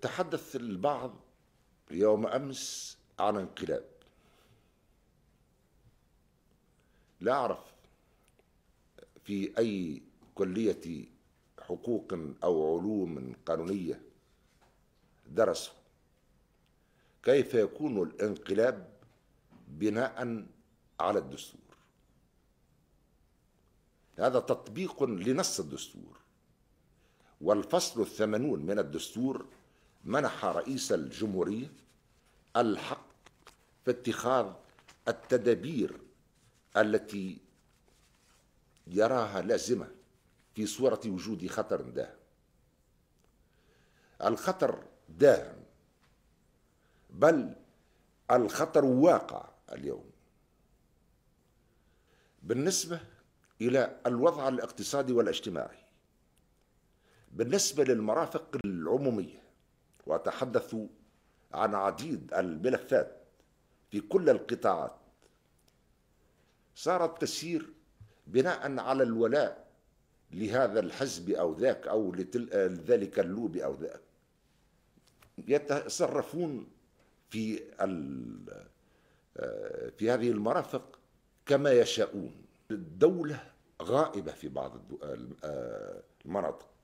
تحدث البعض يوم امس عن انقلاب لا اعرف في اي كليه حقوق او علوم قانونيه درسوا كيف يكون الانقلاب بناء على الدستور هذا تطبيق لنص الدستور والفصل الثمانون من الدستور منح رئيس الجمهورية الحق في اتخاذ التدابير التي يراها لازمة في صورة وجود خطر داهم الخطر داهم بل الخطر واقع اليوم بالنسبة إلى الوضع الاقتصادي والاجتماعي بالنسبة للمرافق العمومية وأتحدث عن عديد الملفات في كل القطاعات صارت تسير بناء على الولاء لهذا الحزب أو ذاك أو لذلك اللوبي أو ذاك يتصرفون في في هذه المرافق كما يشاءون الدولة غائبة في بعض المناطق